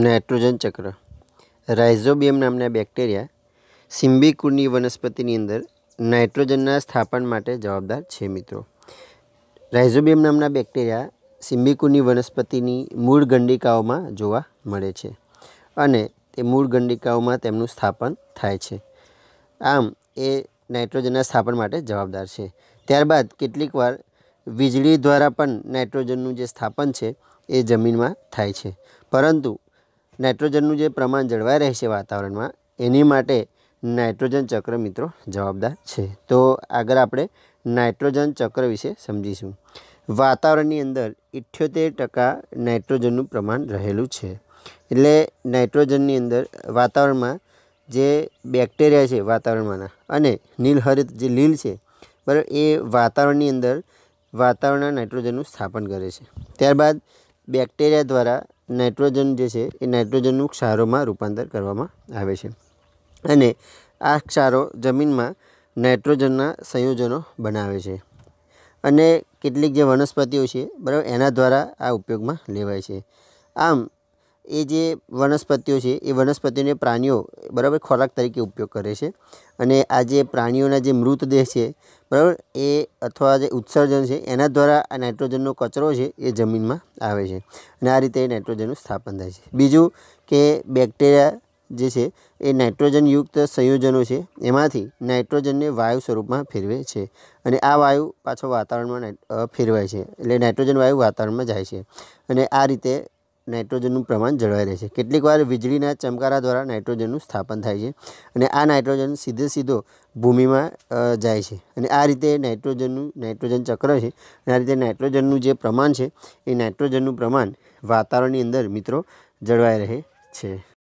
nitrogen ચક્ર rhizobium નામના bacteria સિમ્બીકુળની વનસ્પતિની અંદર નાઇટ્રોજનના સ્થાપન માટે જવાબદાર છે મિત્રો રાઇઝોબિયમ નામના બેક્ટેરિયા સિમ્બીકુળની વનસ્પતિની મૂળ ગંડિકાઓમાં જોવા મળે છે અને તે મૂળ ગંડિકાઓમાં તેમનું સ્થાપન થાય છે આમ એ નાઇટ્રોજનના સ્થાપન માટે જવાબદાર છે ત્યારબાદ કેટલીકવાર વીજળી દ્વારા પણ નાઇટ્રોજનનું જે સ્થાપન છે એ જમીનમાં થાય છે પરંતુ નાઇટ્રોજનનું જે પ્રમાણ જળવાઈ રહે છે વાતાવરણમાં એની માટે નાઇટ્રોજન ચક્ર મિત્રો જવાબદાર છે તો આગળ આપણે નાઇટ્રોજન ચક્ર વિશે સમજીશું વાતાવરણની અંદર ઇઠ્યોતેર ટકા નાઇટ્રોજનનું પ્રમાણ રહેલું છે એટલે નાઇટ્રોજનની અંદર વાતાવરણમાં જે બેક્ટેરિયા છે વાતાવરણમાંના અને નીલહરિત જે લીલ છે બરાબર એ વાતાવરણની અંદર વાતાવરણના નાઇટ્રોજનનું સ્થાપન કરે છે ત્યારબાદ બેક્ટેરિયા દ્વારા નાઇટ્રોજન જે છે એ નાઇટ્રોજનનું ક્ષારોમાં રૂપાંતર કરવામાં આવે છે અને આ ક્ષારો જમીનમાં નાઇટ્રોજનના સંયોજનો બનાવે છે અને કેટલીક જે વનસ્પતિઓ છે બરાબર એના દ્વારા આ ઉપયોગમાં લેવાય છે આમ એ જે વનસ્પતિઓ છે એ વનસ્પતિઓને પ્રાણીઓ બરાબર ખોરાક તરીકે ઉપયોગ કરે છે અને આ જે પ્રાણીઓના જે મૃતદેહ છે બરાબર એ અથવા જે ઉત્સર્જન છે એના દ્વારા આ નાઇટ્રોજનનો કચરો છે એ જમીનમાં આવે છે અને આ રીતે નાઇટ્રોજનનું સ્થાપન થાય છે બીજું કે બેક્ટેરિયા જે છે એ નાઇટ્રોજનયુક્ત સંયોજનો છે એમાંથી નાઇટ્રોજનને વાયુ સ્વરૂપમાં ફેરવે છે અને આ વાયુ પાછો વાતાવરણમાં ફેરવાય છે એટલે નાઇટ્રોજન વાયુ વાતાવરણમાં જાય છે અને આ રીતે નાઇટ્રોજનનું પ્રમાણ જળવાઈ રહે છે કેટલીક વાર વીજળીના ચમકારા દ્વારા નાઇટ્રોજનનું સ્થાપન થાય છે અને આ નાઇટ્રોજન સીધે સીધો ભૂમિમાં જાય છે અને આ રીતે નાઇટ્રોજનનું નાઇટ્રોજન ચક્ર છે અને આ રીતે નાઇટ્રોજનનું જે પ્રમાણ છે એ નાઇટ્રોજનનું પ્રમાણ વાતાવરણની અંદર મિત્રો જળવાઈ રહે છે